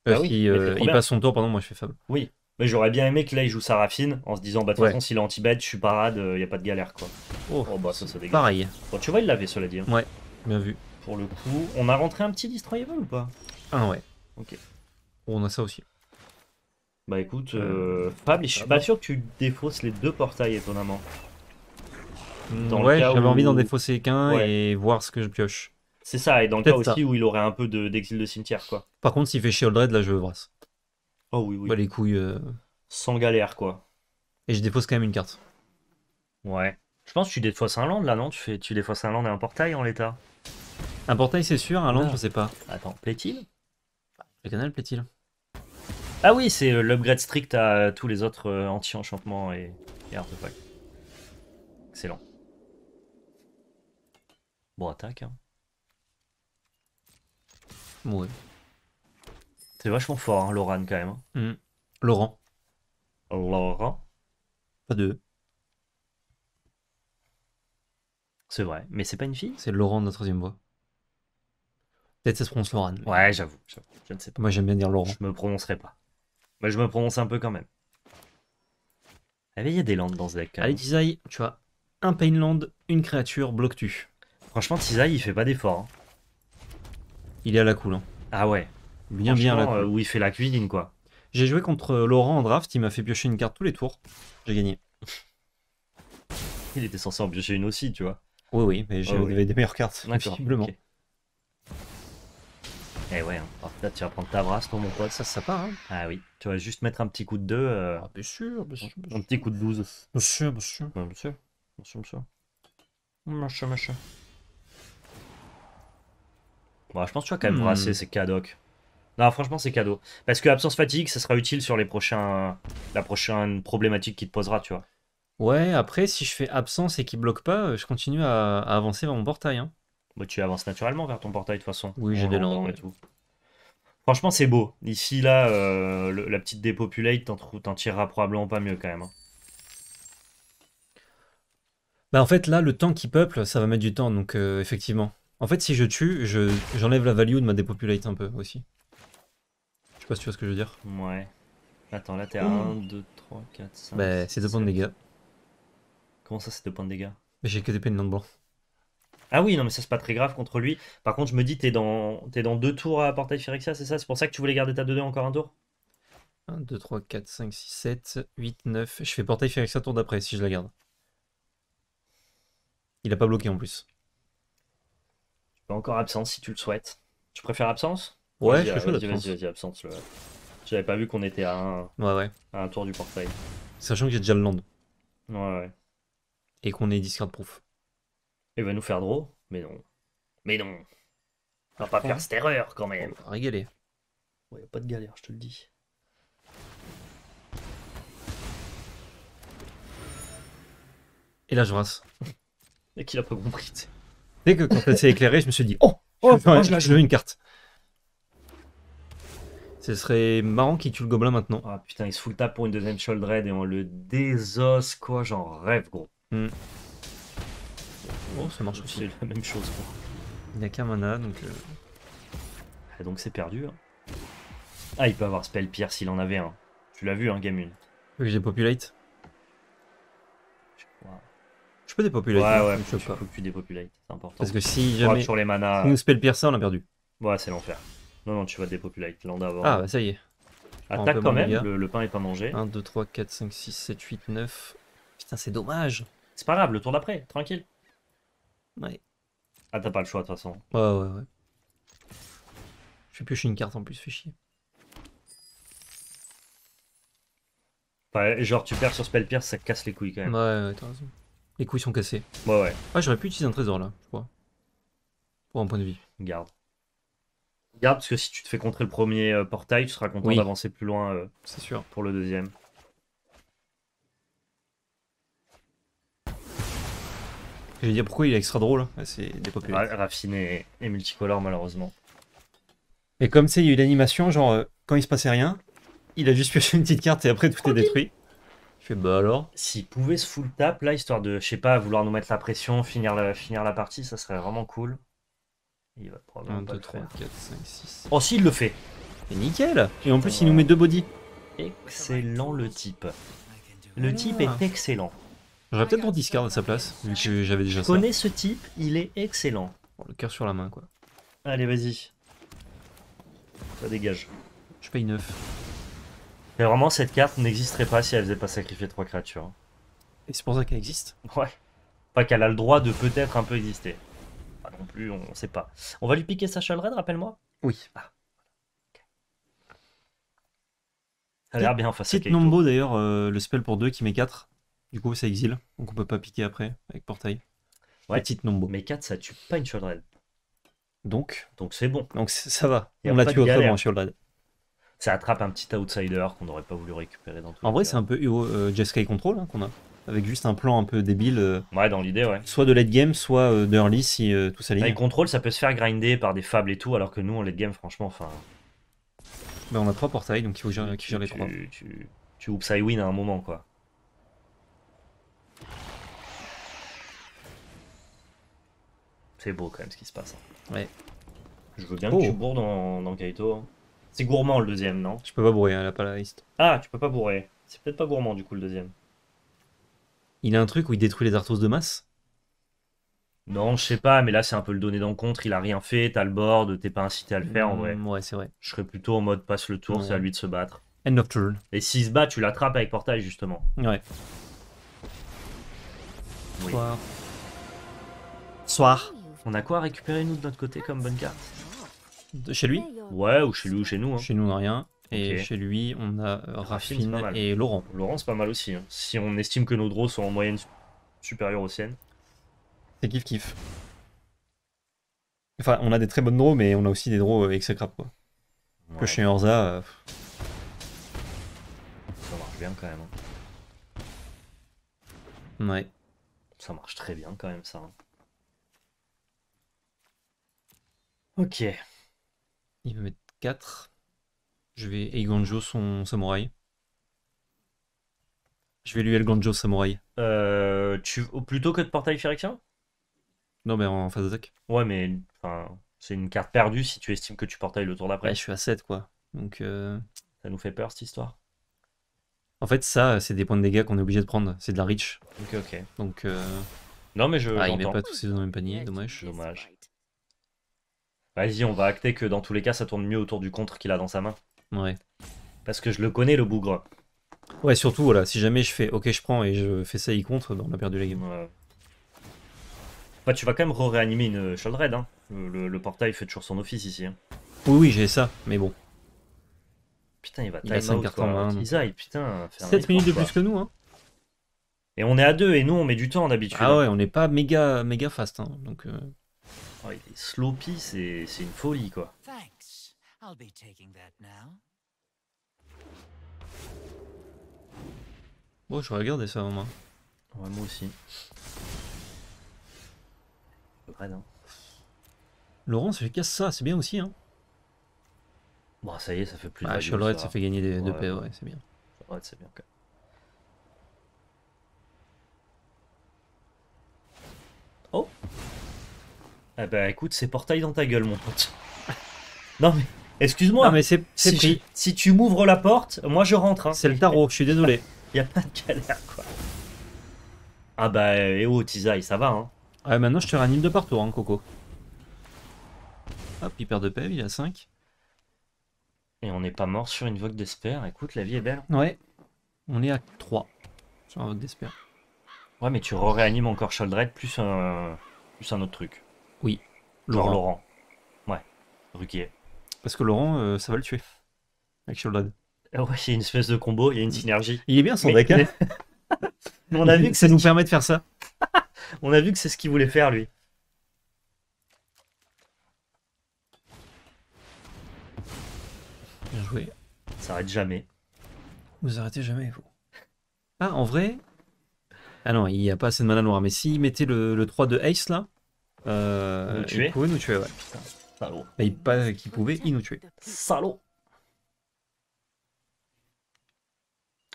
Bah il, passe son tour, pardon, moi je fais fable. Oui, mais j'aurais bien aimé que là il joue Sarafine en se disant bah de toute façon s'il est anti-bête, je suis parade, il euh, n'y a pas de galère quoi. Oh, oh, bah ça, ça dégage. Pareil. Bon, tu vois, il l'avait cela dit. Hein. Ouais, bien vu. Pour le coup, on a rentré un petit Destroyable ou pas Ah ouais. Ok. Oh, on a ça aussi. Bah écoute, euh, euh je suis ah pas sûr que tu défausses les deux portails étonnamment. Mm, ouais, j'avais envie d'en défausser qu'un et voir ce que je pioche. C'est ça, et dans le cas aussi où il aurait un peu d'exil de, cimetière quoi. Par contre, s'il fait chez Oldred, là je brasse. Oh oui, oui. Bah, les couilles. Euh. Sans galère, quoi. Et je dépose quand même une carte. Ouais. Je pense que tu défausses un land là, non tu, fais, tu défausses un land et un portail en l'état. Un portail, c'est sûr, un land, ah. je sais pas. Attends, plaît Le canal plaît Ah oui, c'est euh, l'upgrade strict à tous les autres euh, anti-enchantements et, et artefacts. Excellent. Bon, attaque. Hein. C'est vachement fort, hein, Laurent, quand même. Hein. Mm. Laurent. Laurent. Pas deux. E. C'est vrai, mais c'est pas une fille C'est Laurent de la troisième voix. Peut-être ça se prononce Laurent. Ouais, j'avoue, je ne sais pas. Moi j'aime bien dire Laurent. Je me prononcerai pas. Moi bah, je me prononce un peu quand même. Ah, il y a des landes dans ce deck. Allez, Tizai, tu vois, un pain land, une créature, bloque-tu. Franchement, Tizai, il fait pas d'effort. Hein. Il est à la cool. Hein. Ah ouais, bien bien là euh, où il fait la cuisine quoi. J'ai joué contre euh, Laurent en draft, il m'a fait piocher une carte tous les tours. J'ai gagné. Il était censé en piocher une aussi, tu vois. Oui, oui, mais j'avais ah des meilleures cartes, visiblement. Eh ouais, hein. tu vas prendre ta brasse, mon pote. Ça, ça part, hein. Ah oui, tu vas juste mettre un petit coup de 2. Euh, ah, bien sûr, Un petit coup de 12. Bien sûr, bien sûr. Bien sûr, bien sûr. Bon, je pense que tu vas quand même hmm. brasser, ces cadocs non, franchement, c'est cadeau. Parce que absence fatigue, ça sera utile sur les prochains, la prochaine problématique qui te posera, tu vois. Ouais, après, si je fais absence et qu'il bloque pas, euh, je continue à, avancer vers mon portail. Hein. Bah, tu avances naturellement vers ton portail, de toute façon. Oui, j'ai des et tout. Franchement, c'est beau. Ici, là, euh, la petite dépopulate, t'en tireras probablement pas mieux quand même. Hein. Bah, en fait, là, le temps qui peuple, ça va mettre du temps, donc euh, effectivement. En fait, si je tue, j'enlève la value de ma dépopulate un peu aussi tu vois ce que je veux dire. Ouais. Attends, là t'es à 1, 2, 3, 4, 5. Bah, c'est deux points de dégâts. Comment ça, c'est deux points de dégâts Mais j'ai que des peines de blanc. Ah oui, non, mais ça, c'est pas très grave contre lui. Par contre, je me dis, t'es dans... Es dans deux tours à portail Phyrexia, c'est ça C'est pour ça que tu voulais garder ta 2-2 encore un tour 1, 2, 3, 4, 5, 6, 7, 8, 9. Je fais portail Phyrexia tour d'après si je la garde. Il a pas bloqué en plus. encore absence si tu le souhaites. Tu préfères absence Ouais, je suis chaud d'absence. Vas-y, J'avais pas vu qu'on était à un... tour du portail. Sachant que j'ai déjà le land. Ouais, ouais. Et qu'on est discard proof. Il va nous faire draw Mais non. Mais non. On va pas faire cette erreur quand même. régaler. Ouais, a pas de galère, je te le dis. Et là, je rince. [LAUGHS] Et qu'il a pas compris. Dès que quand s'est [LAUGHS] éclairé, je me suis dit Oh, je, oh, oh, je veux une carte. Ce serait marrant qu'il tue le gobelin maintenant. Ah putain, il se fout le tape pour une deuxième Sholdred et on le désosse, quoi. J'en rêve, gros. Hmm. Oh, ça marche aussi. C'est la même chose, quoi. Il n'y a qu'un mana, donc. Euh. Ah, donc c'est perdu. Hein. Ah, il peut avoir Spell Pierce s'il en avait un. Tu l'as vu, hein, game que j'ai Populate. Je peux dépopulate. Ouais, hein, ouais, je peux, tu, tu c'est important. Parce que si jamais. sur les nous spell pierce, ça, on a perdu. Ouais, c'est l'enfer. Non, non, tu vas dépopulate l'an d'avant. Ah, bah ça y est. Attaque quand même, le, pain est pas mangé. 1, 2, 3, 4, 5, 6, 7, 8, 9. Putain, c'est dommage. C'est pas grave, le tour d'après, tranquille. Ouais. Ah, t'as pas le choix de toute façon. Ouais, ouais, ouais. Je vais piocher une carte en plus, fais chier. genre, tu perds sur spell pierce, ça casse les couilles quand même. Ouais, ouais, t'as raison. Les couilles sont cassées. Ouais, ouais. Ah, j'aurais pu utiliser un trésor là, je crois. Pour un point de vie. Garde. Regarde, parce que si tu te fais contrer le premier euh, portail, tu seras content d'avancer plus loin euh, C'est sûr. pour le deuxième. Je vais dire pourquoi il est extra drôle. Hein. Ah, c'est dépopulé. Raffiné et, multicolore, malheureusement. Et comme c'est, il y a eu l'animation, genre, euh, quand il se passait rien, il a juste [LAUGHS] pioché une petite carte et après tout est détruit. Je fais bah alors. S'il pouvait se full tap là, histoire de, je sais pas, vouloir nous mettre la pression, finir la, finir la partie, ça serait vraiment cool. Il va probablement 1, 2, 3, 4, 5, 6. Oh, si, il le fait Et nickel Et en plus, il nous met deux body. Excellent le type. Le type est excellent. J'aurais peut-être mon discard à sa place, vu que j'avais déjà Je connais ce type, il est excellent. le cœur sur la main, quoi. Allez, vas-y. Ça dégage. Je paye 9. Mais vraiment, cette carte n'existerait pas si elle faisait pas sacrifier 3 créatures. Et c'est pour ça qu'elle existe Ouais. Pas qu'elle a le droit de peut-être un peu exister non plus, on ne sait pas. On va lui piquer sa chalred, rappelle-moi Oui. Ah. Ça a l'air bien face Nombo d'ailleurs, euh, le spell pour 2 qui met 4. Du coup, ça exile. Donc on peut pas piquer après avec portail. Ouais. Petite Nombo. Mais 4, ça tue pas une chalred. Donc Donc c'est bon. Donc ça va. On l'a tué autrement, chalred. Ça attrape un petit outsider qu'on n'aurait pas voulu récupérer dans tout En vrai, c'est un peu euh, Jeskai Control hein, qu'on a avec juste un plan un peu débile. Euh, ouais, dans l'idée, ouais. soit de late game, soit euh, d'early si euh, tout s'aligne. Avec bah, contrôle ça peut se faire grinder par des fables et tout, alors que nous, en late game, franchement, enfin. Mais bah, on a trois portails, donc il faut que gère les trois. tu, oups I win à un moment, quoi. C'est beau quand même ce qui se passe. Hein. Ouais. Je veux bien que tu bourres dans, Kaito. Hein. C'est gourmand le deuxième, non Je peux pas bourrer, hein, elle a pas la liste. Ah, tu peux pas bourrer. C'est peut-être pas gourmand du coup le deuxième. Il a un truc où il détruit les arthroses de masse Non, je sais pas, mais là c'est un peu le donné d'encontre. Il a rien fait, t'as le board, t'es pas incité à le faire en vrai. Mm, ouais, c'est vrai. Je serais plutôt en mode passe le tour, c'est à lui de se battre. End of turn. Et s'il se bat, tu l'attrapes avec portail justement. Ouais. Soir. Soir. On a quoi à récupérer nous de notre côté comme bonne carte de Chez lui Ouais, ou chez lui ou chez nous. Hein. Chez nous, on a rien. Et chez lui, on a ah, Raffine, et Laurent. Laurent, c'est pas mal aussi. Hein. Si on estime que nos draws sont en moyenne supérieure aux siennes. C'est kiff kiff. Enfin, on a des très bonnes draws, mais on a aussi des draws euh, crap quoi. Que chez Orza. Euh, ça marche bien quand même. Hein. Ouais. Ça marche très bien quand même ça. Hein. Ok. Il veut mettre 4. Je vais Ganjo son samouraï. Je vais lui Ganjo samouraï. Euh, tu... Plutôt que de portail Phyrexien Non, mais en phase d'attaque. Ouais, mais c'est une carte perdue si tu estimes que tu portais le tour d'après. je suis à 7, quoi. Donc. Euh, ça nous fait peur cette histoire. En fait, ça, c'est des points de dégâts qu'on est obligé de prendre. C'est de la reach. Ok, ok. Donc. Euh, non, mais je. Ah, il met pas tous ces dans le même panier, dommage. Dommage. Vas-y, on va acter que dans tous les cas, ça tourne mieux autour du contre qu'il a dans sa main. Ouais. Parce que je le connais, le bougre. Ouais, surtout, voilà, si jamais je fais OK, je prends et je fais ça, il contre, ben, on a perdu la game. Bah, tu vas quand même re réanimer une euh, Shaldred. Hein. Euh, le, portail fait toujours son office ici. Hein. Oui, oui, j'ai ça, mais bon. Putain, il va time il a out, cartes en putain, 7 minutes de plus que nous. Hein. Et on est à 2 et nous on met du temps d'habitude. Ah ouais, on n'est pas méga, méga fast. Hein, donc, euh. oh, il est sloppy, c'est une folie quoi. Bon, je regarde ça au moins. moi aussi. Ouais, non. Laurent, ça fait casse ça, c'est bien aussi. Hein. Bon, bah, ça y est, ça fait plus de. Ah, red, ça fait gagner des, ouais, 2 PO, e, ouais, c'est bien. Ouais, c'est bien, quand Oh Eh ben, écoute, c'est portail dans ta gueule, mon pote. [LAUGHS] non mais. Excuse-moi. mais c'est si si tu m'ouvres la porte, moi je rentre. Hein. C'est le tarot, je suis désolé. Il [LAUGHS] a pas de galère, quoi. Ah bah, eh oh, Tisaï, ça va, hein. Ouais, maintenant je te réanime de partout, hein, Coco. Hop, il perd de paix, il a 5. Et on n'est pas mort sur une vogue d'espère. Écoute, la vie est belle. Ouais. On est à 3 sur une vogue d'espère. Ouais, mais tu réanimes encore Shaldred plus un, un autre truc. Oui. Genre Laurent. Ouais. Ruquier. Parce que Laurent, euh, ça va le tuer. Avec Sholdad. Ah il y a une espèce de combo, il y a une synergie. Il est bien son deck. Hein. [LAUGHS] on a vu que ça nous permet de faire ça. [LAUGHS] on a vu que c'est ce qu'il voulait faire lui. Bien joué. Ça arrête jamais. Vous arrêtez jamais, vous. Ah, en vrai. Ah non, il n'y a pas assez de mana noire. Mais s'il mettait le, 3 de Ace là. Euh, tu nous tuer, ouais. Putain. Salaud. il, qui pouvait, il nous tuer Salaud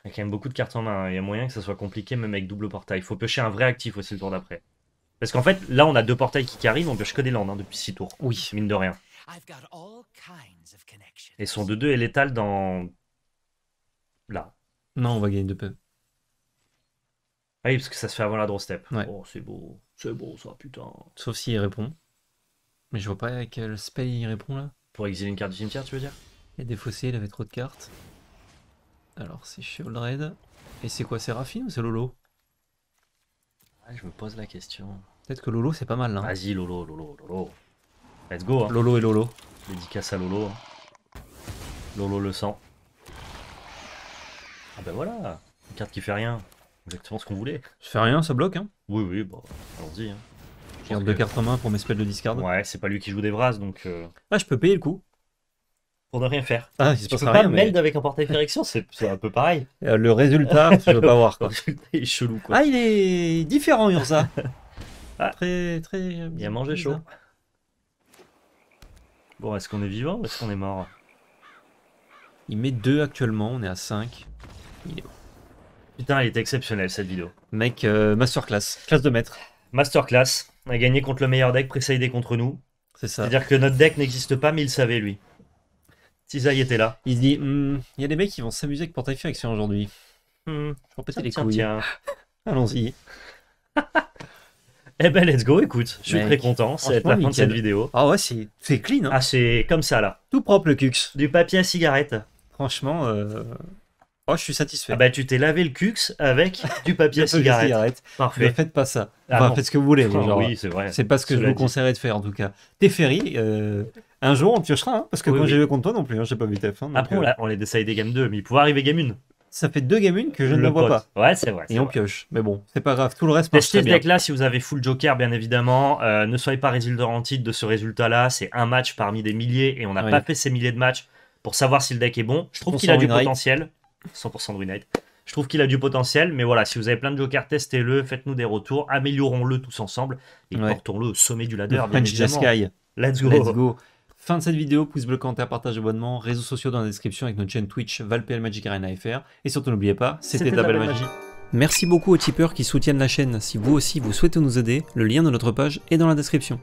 Il a quand même beaucoup de cartes en main. Hein. Il y a moyen que ça soit compliqué, même avec double portail. Il faut piocher un vrai actif aussi le tour d'après. Parce qu'en fait, là, on a deux portails qui arrivent, on pioche que des landes hein, depuis 6 tours. Oui. Mine de rien. Et son 2-2 est létal dans. Là. Non, on va gagner de peu. Ah oui, parce que ça se fait avant la draw step. Oh, c'est beau. C'est beau ça, putain. Sauf s'il répond. Mais je vois pas à quel spell il répond là. Pour exiler une carte du cimetière, tu veux dire Il a défaussé, il avait trop de cartes. Alors c'est Shieldred. Et c'est quoi, c'est Raffine ou c'est Lolo ah, Je me pose la question. Peut-être que Lolo c'est pas mal là. Hein. Vas-y Lolo, Lolo, Lolo. Let's go. Hein. Lolo et Lolo. Dédicace à Lolo. Hein. Lolo le sang. Ah ben voilà, une carte qui fait rien. Exactement ce qu'on voulait. Ça fait rien, ça bloque hein Oui, oui, bon, bah, allons-y. Hein deux cartes en main pour mes spells de discard. Ouais, c'est pas lui qui joue des brasses donc. Euh, ah, je peux payer le coup. Pour ne rien faire. Ah, il tu peux pas rien, meld avec un portail direction, c'est un peu pareil. [LAUGHS] Euh, le résultat, tu veux pas voir quoi. [LAUGHS] Le est chelou quoi. Ah, il est différent, Ursa. [LAUGHS] ah. Très, très. Il a mangé chaud. Bon, est-ce qu'on est vivant ou est-ce qu'on est mort Il met deux actuellement, on est à 5. Il est Putain, il était exceptionnel cette vidéo. Mec, euh, masterclass, classe de maître. Masterclass. On a gagné contre le meilleur deck précédé contre nous. C'est ça. C'est-à-dire que notre deck n'existe pas, mais il savait, lui. Tizai était là. Il se dit, hmm, il y a des mecs qui vont s'amuser avec Portail Action aujourd'hui. Hmm. Je vais péter ah, les couilles. [LAUGHS] Allons-y. [LAUGHS] eh ben, let's go, écoute. Je suis très content. C'est la fin de cette vidéo. Ah ouais, c'est clean. Hein. Ah, c'est comme ça, là. Tout propre, le Cux. Du papier à cigarette. Franchement, euh, Oh, je suis satisfait. Ah bah, tu t'es lavé le cux avec du papier à [LAUGHS] cigarette. Parfait. Ne faites pas ça. Ah faites ce que vous voulez. Ah oui, c'est vrai. C'est pas ce que je vous conseillerais de faire, en tout cas. Teferi, euh, un jour, on piochera. Hein, parce que moi, j'ai eu contre toi non plus, Je hein, j'ai pas vu ta Après, on, les essaye des games 2, mais il pouvait arriver game 1. Ça fait deux games 1 que je ne le vois pas. Ouais, c'est vrai. Et on pioche. Mais bon, c'est pas grave. Tout le reste marche Testez ce deck-là si vous avez full Joker, bien évidemment. Euh, ne soyez pas titre de ce résultat-là. C'est un match parmi des milliers et on n'a pas fait ces milliers de matchs pour savoir si le deck est bon. Je trouve qu'il a du potentiel. 100% de Je trouve qu'il a du potentiel, mais voilà, si vous avez plein de jokers, testez-le, faites-nous des retours, améliorons-le tous ensemble et portons-le au sommet du ladder. Bien évidemment. Sky. Let's go. Let's go. Fin de cette vidéo, pouce bleu, commentaire, partage, abonnement, réseaux sociaux dans la description avec notre chaîne Twitch ValPL Magic Arena FR. Et surtout, n'oubliez pas, c'était la belle Magie. Merci beaucoup aux tipeurs qui soutiennent la chaîne. Si vous aussi vous souhaitez nous aider, le lien de notre page est dans la description.